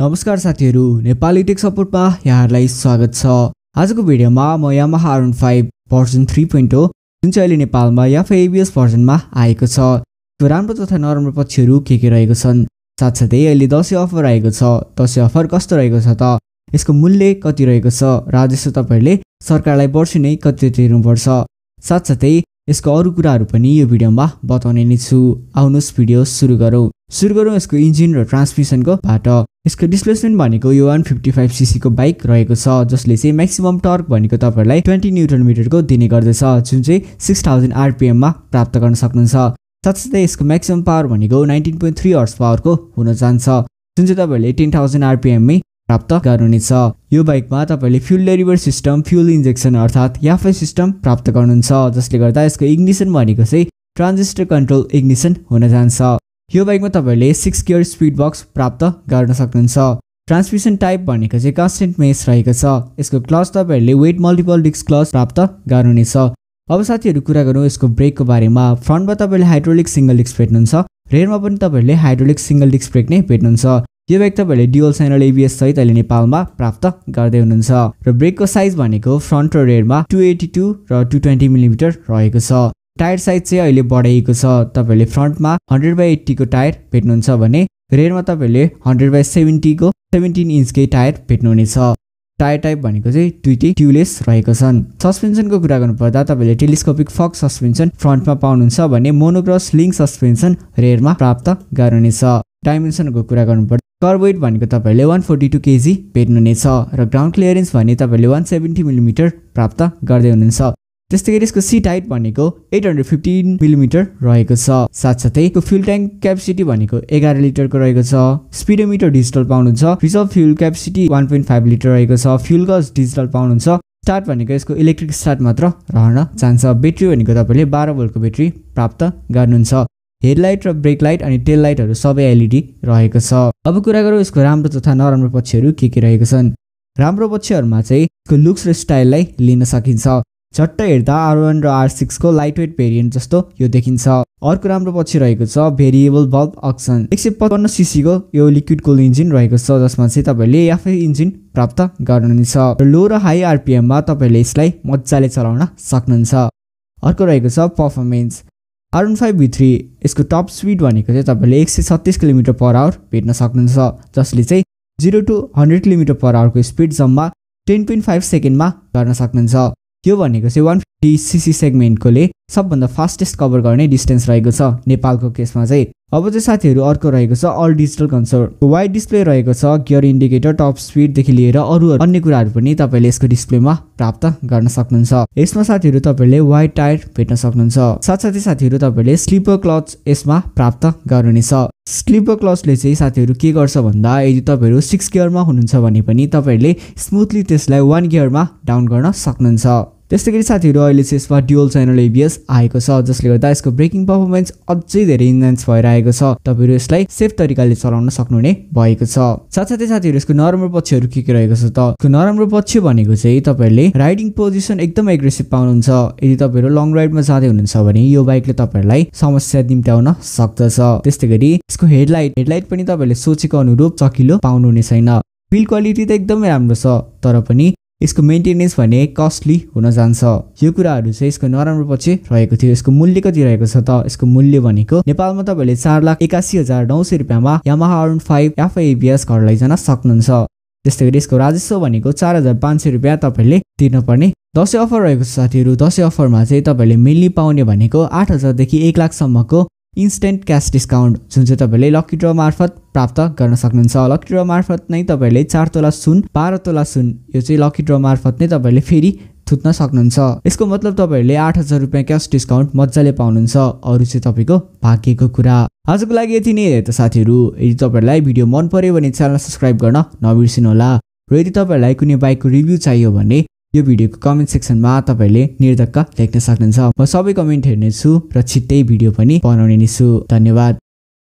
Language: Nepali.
नमस्कार साथीहरू नेपाली टेक सपोर्टमा यहाँहरूलाई स्वागत छ आजको भिडियोमा म यहाँ R one five version three point हो जुन चाहिँ अहिले नेपालमा या फेबिएस एबिएस भर्जनमा आएको छ त्यो राम्रो तथा नराम्रो पक्षहरू के के रहेको छन् साथसाथै अहिले दसैँ अफर आएको छ दसैँ अफर कस्तो रहेको छ त यसको मूल्य कति रहेको छ राजस्व तपाईँहरूले सरकारलाई वर्षी नै कति तिर्नुपर्छ साथसाथै यसको अरू कुराहरू पनि यो भिडियोमा बताउने नै छु आउनुहोस् भिडियो सुरु गरौँ सुरु गरौँ यसको इन्जिन र ट्रान्समिसनको बाट यसको डिस्प्लेसमेन्ट भनेको यो वान फिफ्टी फाइभ सिसीको बाइक रहेको छ जसले चाहिँ म्याक्सिमम टर्क भनेको तपाईँहरूलाई ट्वेन्टी न्युट्रन मिटरको दिने गर्दछ जुन चाहिँ सिक्स थाउजन्ड आरपिएममा प्राप्त गर्न सक्नुहुन्छ साथसाथै यसको म्याक्सिमम पावर भनेको नाइन्टिन पोइन्ट थ्री हर्स पावरको हुन जान्छ जुन चाहिँ तपाईँहरूले टेन थाउजन्ड आरपिएममै प्राप्त गर्नुहुनेछ यो बाइकमा तपाईँले fuel deliver system fuel injection अर्थात् याफे सिस्टम प्राप्त गर्नुहुन्छ जसले गर्दा यसको इग्निसन भनेको चाहिँ ट्रान्जिस्टर कन्ट्रोल इग्निसन हुन जान्छ यो बाइकमा तपाईँहरूले सिक्स गियर स्पिड बक्स प्राप्त गर्न सक्नुहुन्छ ट्रान्समिसन टाइप भनेको चाहिँ कन्सटेन्ट मेस रहेको छ यसको क्लच तपाईँहरूले वेट मल्टिपल डिस्क क्लच प्राप्त गर्नुहुनेछ अब साथीहरू कुरा गरौँ यसको ब्रेकको बारेमा फ्रन्टमा तपाईँले हाइड्रोलिक सिङ्गल डिस्क भेट्नुहुन्छ रेयरमा पनि तपाईँहरूले हाइड्रोलिक सिङ्गल डिस्क ब्रेक नै भेट्नुहुन्छ यो बाइक तपाईँहरूले डिओल साइनल एबिएस सहित अहिले नेपालमा प्राप्त गर्दै हुनुहुन्छ र ब्रेकको साइज भनेको फ्रन्ट र रेयरमा टु एटी टू र टु ट्वेन्टी मिलिमिटर रहेको छ टायर साइज चाहिँ अहिले बढाइएको छ तपाईँहरूले फ्रन्टमा हन्ड्रेड बाई एट्टीको टायर भेट्नुहुन्छ भने रेयरमा तपाईँहरूले हन्ड्रेड बाई सेभेन्टीको सेभेन्टिन इन्चकै टायर भेट्नुहुनेछ टायर टाइप भनेको चाहिँ दुइटै ट्युलेस रहेको छन् सस्पेन्सनको कुरा गर्नुपर्दा तपाईँले टेलिस्कोपिक फक सस्पेन्सन फ्रन्टमा पाउनुहुन्छ भने मोनोग्रस लिङ्क सस्पेन्सन रेयरमा प्राप्त गर्नुहुनेछ डाइमेन्सनको कुरा गर्नुपर्दा कर्बोइड भनेको तपाईँहरूले वान फोर्टी टू केजी भेट्नुहुनेछ र ग्राउन्ड क्लियरेन्स भने तपाईँले वान सेभेन्टी मिलिमिटर प्राप्त गर्दै हुनुहुन्छ त्यस्तै गरी यसको सिट हाइट भनेको एट हन्ड्रेड फिफ्टिन मिलिमिटर रहेको छ साथसाथै यसको फ्युल ट्याङ्क क्यापेसिटी भनेको एघार लिटरको रहेको छ स्पिडोमिटर डिजिटल पाउनुहुन्छ reserve fuel capacity one point five litre रहेको छ फ्युल गज डिजिटल पाउनुहुन्छ स्टार्ट भनेको यसको इलेक्ट्रिक स्टार्ट मात्र रहन चाहन्छ ब्याट्री भनेको तपाईँले बाह्र भोल्टको ब्याट्री प्राप्त गर्नुहुन्छ हेडलाइट र ब्रेक लाइट अनि टेल लाइटहरू सबै एलइडी e रहेको छ अब कुरा गरौँ यसको राम्रो तथा नराम्रो पक्षहरू के के रहेको छन् राम्रो पक्षहरूमा चाहिँ यसको लुक्स र स्टाइललाई लिन सकिन्छ झट्ट हेर्दा आर वान र आर सिक्सको लाइट वेट भेरिएन्ट जस्तो यो देखिन्छ अर्को राम्रो पछि रहेको छ भेरिएबल बल्ब अक्सन एक सय पचपन्न सिसीको यो लिक्विड कुल इन्जिन रहेको छ जसमा चाहिँ तपाईँहरूले आफै इन्जिन प्राप्त गर्नुहुनेछ र लो र हाई आरपिएममा तपाईँहरूले यसलाई मजाले चलाउन सक्नुहुन्छ अर्को रहेको छ performance one five V three यसको टप स्पिड भनेको चाहिँ तपाईँले एक सय छत्तिस किलोमिटर पर आवर भेट्न सक्नुहुन्छ जसले चाहिँ zero to hundred kilometre per आवरको स्पिड जम्मा टेन पोइन्ट फाइभ सेकेन्डमा गर्न सक्नुहुन्छ त्यो भनेको चाहिँ वान फिफ्टी सिसी सेगमेन्टकोले सबभन्दा फास्टेस्ट कभर गर्ने डिस्टेन्स रहेको छ नेपालको केसमा चाहिँ अब चाहिँ साथीहरू अर्को रहेको छ all digital console wide display रहेको छ गियर इन्डिकेटर टप स्पिडदेखि लिएर अरू अन्य कुराहरू पनि तपाईँले यसको डिस्प्लेमा प्राप्त गर्न सक्नुहुन्छ यसमा साथीहरू तपाईँले वाइड टायर भेट्न सक्नुहुन्छ साथसाथै साथीहरू तपाईँले स्लिपर क्लच यसमा प्राप्त गर्नुहुनेछ स्लिपर क्लचले चाहिँ साथीहरू के गर्छ भन्दा यदि तपाईँहरू सिक्स गियरमा हुनुहुन्छ भने पनि तपाईँहरूले स्मुथली त्यसलाई वान गियरमा डाउन गर्न सक्नुहुन्छ त्यस्तै गरी साथीहरू अहिले चाहिँ यसमा ड्युल च्यानल एबिएस आएको छ जसले गर्दा यसको ब्रेकिङ पर्फर्मेन्स अझै धेरै इन्हान्स भएर आएको छ तपाईँहरू यसलाई सेफ तरिकाले चलाउन सक्नुहुने भएको छ साथसाथै साथीहरू यसको नराम्रो पक्षहरू के के रहेको छ त नराम्रो पक्ष भनेको चाहिँ तपाईँहरूले राइडिङ पोजिसन एकदम एग्रेसिभ पाउनुहुन्छ यदि तपाईँहरू लङ राइडमा जाँदै हुनुहुन्छ भने यो बाइकले तपाईँहरूलाई समस्या निम्त्याउन सक्दछ त्यस्तै गरी यसको हेडलाइट हेडलाइट पनि तपाईँहरूले सोचेको अनुरूप चकिलो पाउनुहुने छैन बिल क्वालिटी त एकदमै राम्रो छ तर पनि यसको मेन्टेनेन्स भने कस्टली हुन जान्छ यो कुराहरू चाहिँ यसको नराम्रो पछि रहेको थियो यसको मूल्य कति रहेको छ त यसको मूल्य भनेको नेपालमा तपाईँले चार लाख एकासी हजार नौ सय रुपियाँमा यामाहा अरुण फाइभ एफआइबिएस घर लैजान सक्नुहुन्छ त्यस्तै गरी यसको राजस्व भनेको चार हजार पाँच सय रुपियाँ तपाईँले तिर्नुपर्ने दसैँ अफर रहेको छ साथीहरू दसैँ अफरमा चाहिँ तपाईँले मेनली पाउने भनेको आठ हजारदेखि एक लाखसम्मको इन्स्टेन्ट क्यास डिस्काउन्ट जुन चाहिँ तपाईँले लक्की ड्र मार्फत प्राप्त गर्न सक्नुहुन्छ लक्की ड्र मार्फत नै तपाईँले चार तोला सुन बाह्र तोला सुन यो चाहिँ लकी ड्र मार्फत नै तपाईँले फेरि थुत्न सक्नुहुन्छ यसको मतलब तपाईँहरूले आठ हजार रुपियाँ क्यास डिस्काउन्ट मजाले पाउनुहुन्छ अरू चाहिँ तपाईँको भाग्यको कुरा आजको लागि यति नै हेर्दा साथीहरू यदि तपाईँहरूलाई भिडियो मन पऱ्यो भने च्यानल सब्सक्राइब गर्न नबिर्सिनुहोला र यदि तपाईँहरूलाई कुनै बाइकको रिभ्यू चाहियो भने यो भिडियोको कमेन्ट सेक्सनमा तपाईँहरूले निर्धक्क लेख्न सक्नुहुन्छ म सबै कमेन्ट हेर्नेछु र छिट्टै भिडियो पनि बनाउने नै छु धन्यवाद